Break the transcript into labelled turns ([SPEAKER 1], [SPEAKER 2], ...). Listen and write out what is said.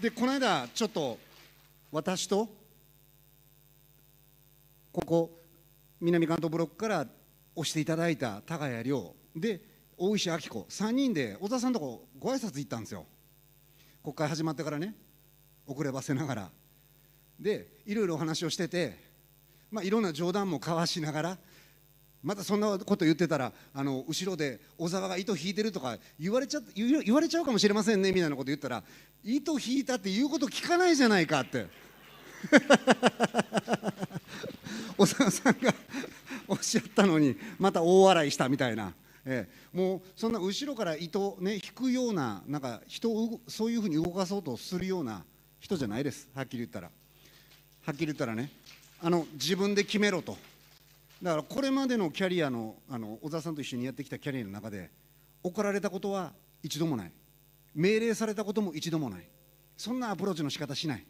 [SPEAKER 1] でこの間ちょっと私とここ南関東ブロックから押していただいた高谷亮で大石明子3人で小田さんのとこご挨拶行ったんですよ国会始まってからね遅ればせながらでいろいろお話をしててまあいろんな冗談も交わしながらまたそんなこと言ってたらあの後ろで小沢が糸引いてるとか言われちゃ言われちゃうかもしれませんねみたいなこと言ったら糸引いたって言うこと聞かないじゃないかって 小沢さんがおっしゃったのにまた大笑いしたみたいな。ええ、もうそんな後ろから糸ね引くようななんか人をそういうふうに動かそうとするような人じゃないですはっきり言ったらはっきり言ったらねあの自分で決めろとだからこれまでのキャリアのあの小沢さんと一緒にやってきたキャリアの中で怒られたことは一度もない命令されたことも一度もないそんなアプローチの仕方しない